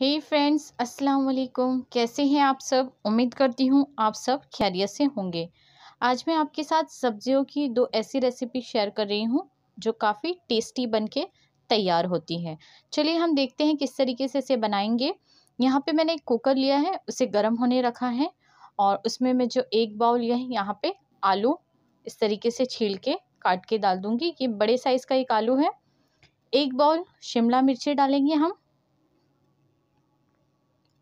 हे friends अस्सलाम वालेकुम कैसे हैं आप सब उम्मीद करती हूँ आप सब खैरियत से होंगे आज मैं आपके साथ सब्जियों की दो ऐसी रेसिपी शेयर कर रही हूँ जो काफ़ी टेस्टी बन के तैयार होती है चलिए हम देखते हैं किस तरीके से इसे बनाएंगे यहाँ पे मैंने एक कुकर लिया है उसे गर्म होने रखा है और उसमें मैं जो एक बाउल लिया है यहाँ पर आलू इस तरीके से छील के काट के डाल दूँगी ये बड़े साइज़ का एक आलू है एक बाउल शिमला मिर्ची डालेंगे हम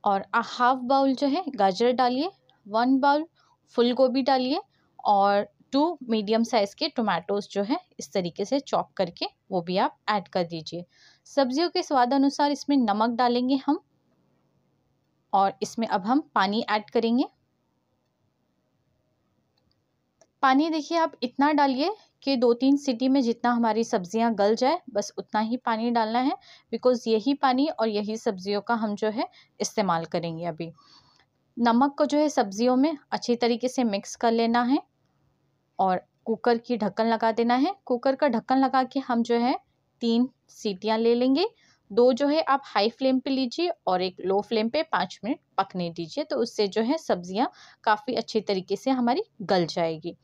और हाफ बाउल जो है गाजर डालिए वन बाउल फुल गोभी डालिए और टू मीडियम साइज़ के टोमेटोज जो है इस तरीके से चॉप करके वो भी आप ऐड कर दीजिए सब्जियों के स्वाद अनुसार इसमें नमक डालेंगे हम और इसमें अब हम पानी ऐड करेंगे पानी देखिए आप इतना डालिए कि दो तीन सीटी में जितना हमारी सब्जियां गल जाए बस उतना ही पानी डालना है बिकॉज़ यही पानी और यही सब्जियों का हम जो है इस्तेमाल करेंगे अभी नमक को जो है सब्जियों में अच्छी तरीके से मिक्स कर लेना है और कुकर की ढक्कन लगा देना है कुकर का ढक्कन लगा के हम जो है तीन सीटियाँ ले लेंगे दो जो है आप हाई फ्लेम पे लीजिए और एक लो फ्लेम पे पाँच मिनट पकने दीजिए तो उससे जो है सब्जियाँ काफ़ी अच्छे तरीके से हमारी गल जाएगी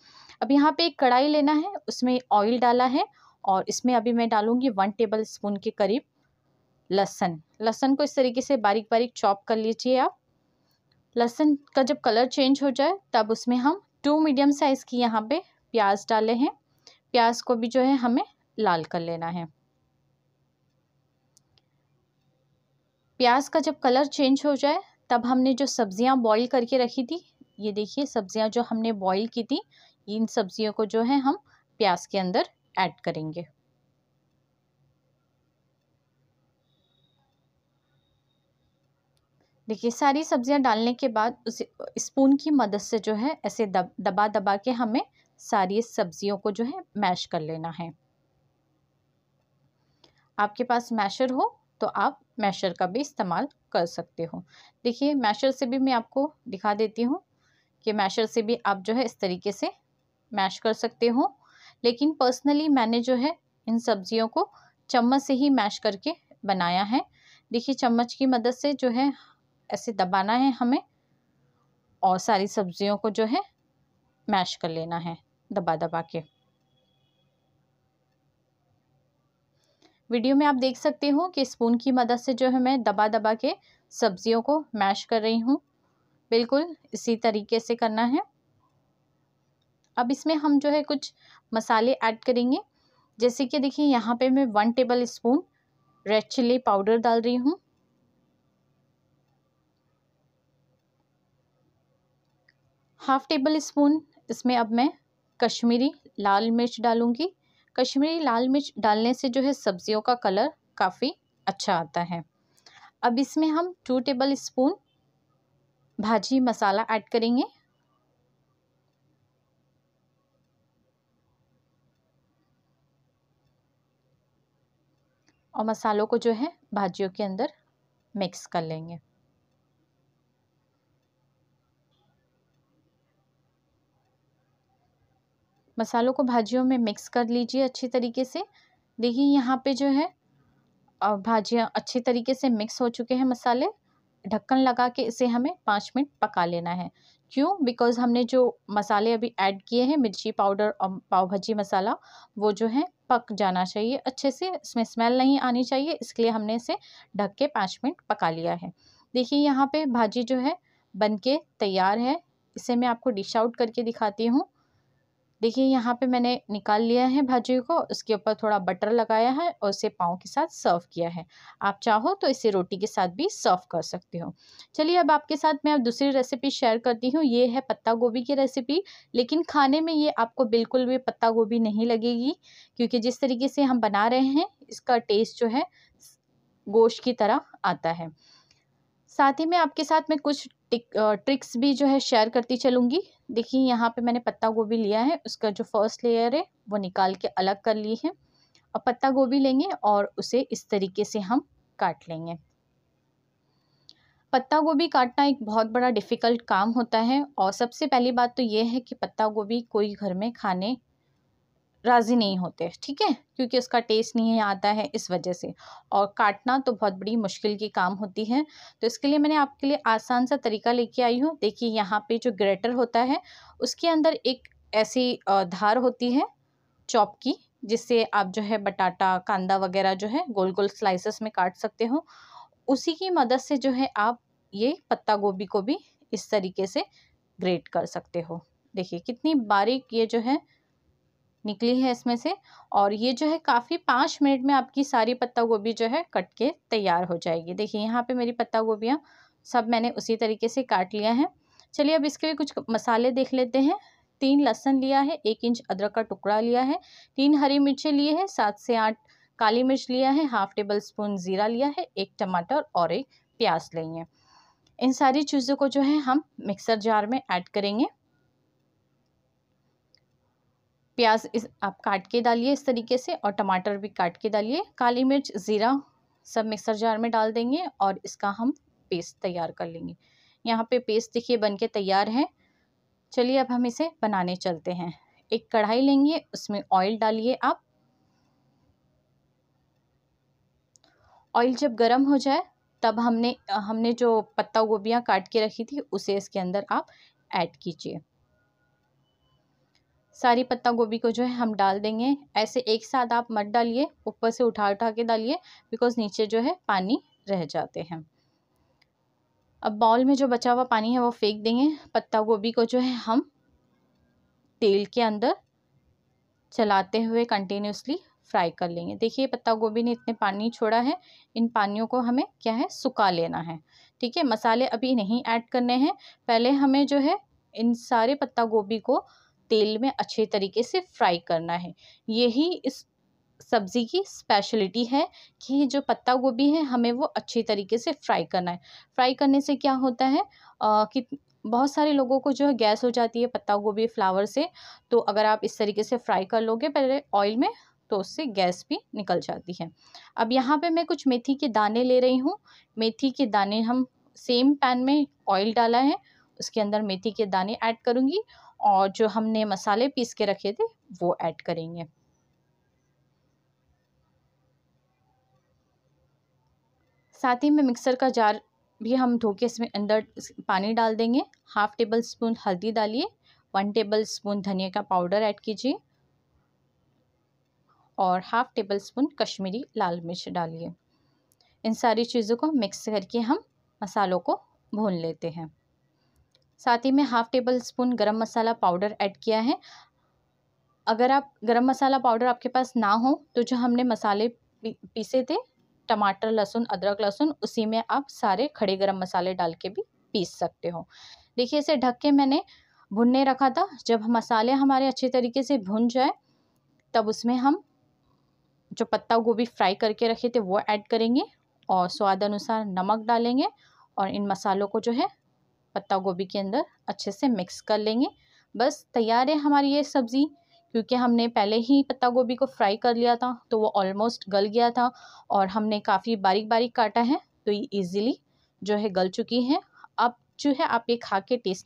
अब यहाँ पे एक कढ़ाई लेना है उसमें ऑयल डाला है और इसमें अभी मैं डालूँगी वन टेबल स्पून के करीब लहसन लहसन को इस तरीके से बारीक बारीक चॉप कर लीजिए आप लहसन का जब कलर चेंज हो जाए तब उसमें हम टू मीडियम साइज़ की यहाँ पर प्याज डाले हैं प्याज को भी जो है हमें लाल कर लेना है प्याज का जब कलर चेंज हो जाए तब हमने जो सब्ज़ियाँ बॉईल करके रखी थी ये देखिए सब्ज़ियाँ जो हमने बॉईल की थी इन सब्ज़ियों को जो है हम प्याज के अंदर ऐड करेंगे देखिए सारी सब्जियां डालने के बाद उस स्पून की मदद से जो है ऐसे दब दबा दबा के हमें सारी सब्जियों को जो है मैश कर लेना है आपके पास मैशर हो तो आप मैशर का भी इस्तेमाल कर सकते हो देखिए मैशर से भी मैं आपको दिखा देती हूँ कि मैशर से भी आप जो है इस तरीके से मैश कर सकते हो लेकिन पर्सनली मैंने जो है इन सब्जियों को चम्मच से ही मैश करके बनाया है देखिए चम्मच की मदद से जो है ऐसे दबाना है हमें और सारी सब्जियों को जो है मैश कर लेना है दबा दबा के वीडियो में आप देख सकते हो कि स्पून की मदद से जो है मैं दबा दबा के सब्जियों को मैश कर रही हूँ बिल्कुल इसी तरीके से करना है अब इसमें हम जो है कुछ मसाले ऐड करेंगे जैसे कि देखिए यहाँ पे मैं one tablespoon red chilli powder डाल रही हूँ हाफ टेबल स्पून इसमें अब मैं कश्मीरी लाल मिर्च डालूंगी कश्मीरी लाल मिर्च डालने से जो है सब्जियों का कलर काफ़ी अच्छा आता है अब इसमें हम टू टेबल स्पून भाजी मसाला ऐड करेंगे और मसालों को जो है भाजियों के अंदर मिक्स कर लेंगे मसालों को भाजियों में मिक्स कर लीजिए अच्छी तरीके से देखिए यहाँ पे जो है भाजियाँ अच्छी तरीके से मिक्स हो चुके हैं मसाले ढक्कन लगा के इसे हमें पाँच मिनट पका लेना है क्यों बिकॉज़ हमने जो मसाले अभी ऐड किए हैं मिर्ची पाउडर और पाव भाजी मसाला वो जो है पक जाना चाहिए अच्छे से इसमें स्मेल नहीं आनी चाहिए इसलिए हमने इसे ढक के पाँच मिनट पका लिया है देखिए यहाँ पे भाजी जो है बन के तैयार है इसे मैं आपको डिश आउट करके दिखाती हूँ देखिए यहाँ पे मैंने निकाल लिया है भाजी को उसके ऊपर थोड़ा बटर लगाया है और उसे पाँव के साथ सर्व किया है आप चाहो तो इसे रोटी के साथ भी सर्व कर सकते हो चलिए अब आपके साथ मैं अब दूसरी रेसिपी शेयर करती हूँ ये है पत्ता गोभी की रेसिपी लेकिन खाने में ये आपको बिल्कुल भी पत्ता गोभी नहीं लगेगी क्योंकि जिस तरीके से हम बना रहे हैं इसका टेस्ट जो है गोश्त की तरह आता है साथ ही में आपके साथ मैं कुछ ट्रिक्स भी जो है शेयर करती चलूँगी देखिए यहाँ पे मैंने पत्ता गोभी लिया है उसका जो फर्स्ट लेयर है वो निकाल के अलग कर ली है अब पत्ता गोभी लेंगे और उसे इस तरीके से हम काट लेंगे पत्ता गोभी काटना एक बहुत बड़ा डिफ़िकल्ट काम होता है और सबसे पहली बात तो ये है कि पत्ता गोभी कोई घर में खाने राज़ी नहीं होते ठीक है क्योंकि उसका टेस्ट नहीं आता है इस वजह से और काटना तो बहुत बड़ी मुश्किल की काम होती है तो इसके लिए मैंने आपके लिए आसान सा तरीका लेके आई हूँ देखिए यहाँ पे जो ग्रेटर होता है उसके अंदर एक ऐसी धार होती है चॉप की जिससे आप जो है बटाटा कांदा वगैरह जो है गोल गोल स्लाइसिस में काट सकते हो उसी की मदद से जो है आप ये पत्ता गोभी को भी इस तरीके से ग्रेट कर सकते हो देखिए कितनी बारीक ये जो है निकली है इसमें से और ये जो है काफ़ी पाँच मिनट में आपकी सारी पत्ता गोभी जो है कट के तैयार हो जाएगी देखिए यहाँ पे मेरी पत्ता गोभियाँ सब मैंने उसी तरीके से काट लिया है चलिए अब इसके लिए कुछ मसाले देख लेते हैं तीन लहसन लिया है एक इंच अदरक का टुकड़ा लिया है तीन हरी मिर्चें लिए हैं सात से आठ काली मिर्च लिया है हाफ टेबल स्पून ज़ीरा लिया है एक टमाटर और एक प्याज लेंगे इन सारी चीज़ों को जो है हम मिक्सर जार में ऐड करेंगे प्याज इस आप काट के डालिए इस तरीके से और टमाटर भी काट के डालिए काली मिर्च ज़ीरा सब मिक्सर जार में डाल देंगे और इसका हम पेस्ट तैयार कर लेंगे यहाँ पे पेस्ट देखिए बन के तैयार है चलिए अब हम इसे बनाने चलते हैं एक कढ़ाई लेंगे उसमें ऑयल डालिए आप ऑयल जब गर्म हो जाए तब हमने हमने जो पत्ता गोभियाँ काट के रखी थी उसे इसके अंदर आप ऐड कीजिए सारी पत्ता गोभी को जो है हम डाल देंगे ऐसे एक साथ आप मत डालिए ऊपर से उठा उठा के डालिए बिकॉज नीचे जो है पानी रह जाते हैं अब बाउल में जो बचा हुआ पानी है वो फेंक देंगे पत्ता गोभी को जो है हम तेल के अंदर चलाते हुए कंटिन्यूसली फ्राई कर लेंगे देखिए पत्ता गोभी ने इतने पानी छोड़ा है इन पानियों को हमें क्या है सुखा लेना है ठीक है मसाले अभी नहीं ऐड करने हैं पहले हमें जो है इन सारे पत्ता गोभी को तेल में अच्छे तरीके से फ्राई करना है यही इस सब्ज़ी की स्पेशलिटी है कि जो पत्ता गोभी है हमें वो अच्छे तरीके से फ्राई करना है फ्राई करने से क्या होता है आ, कि बहुत सारे लोगों को जो है गैस हो जाती है पत्ता गोभी फ्लावर से तो अगर आप इस तरीके से फ्राई कर लोगे पहले ऑयल में तो उससे गैस भी निकल जाती है अब यहाँ पे मैं कुछ मेथी के दाने ले रही हूँ मेथी के दाने हम सेम पैन में ऑयल डाला है उसके अंदर मेथी के दाने ऐड करूँगी और जो हमने मसाले पीस के रखे थे वो ऐड करेंगे साथ ही में मिक्सर का जार भी हम धो के इसमें अंदर पानी डाल देंगे हाफ टेबल स्पून हल्दी डालिए वन टेबल स्पून धनिया का पाउडर ऐड कीजिए और हाफ टेबल स्पून कश्मीरी लाल मिर्च डालिए इन सारी चीज़ों को मिक्स करके हम मसालों को भून लेते हैं साथ ही में हाफ़ टेबल स्पून गरम मसाला पाउडर ऐड किया है अगर आप गरम मसाला पाउडर आपके पास ना हो तो जो हमने मसाले पीसे थे टमाटर लहसुन अदरक लहसुन उसी में आप सारे खड़े गरम मसाले डाल के भी पीस सकते हो देखिए इसे ढक के मैंने भुनने रखा था जब मसाले हमारे अच्छे तरीके से भुन जाए तब उसमें हम जो पत्ता गोभी फ्राई करके रखे थे वो ऐड करेंगे और स्वाद अनुसार नमक डालेंगे और इन मसालों को जो है पत्ता गोभी के अंदर अच्छे से मिक्स कर लेंगे बस तैयार है हमारी ये सब्ज़ी क्योंकि हमने पहले ही पत्ता गोभी को फ्राई कर लिया था तो वो ऑलमोस्ट गल गया था और हमने काफ़ी बारीक बारीक काटा है तो ये ईज़िली जो है गल चुकी है अब जो है आप ये खा के टेस्ट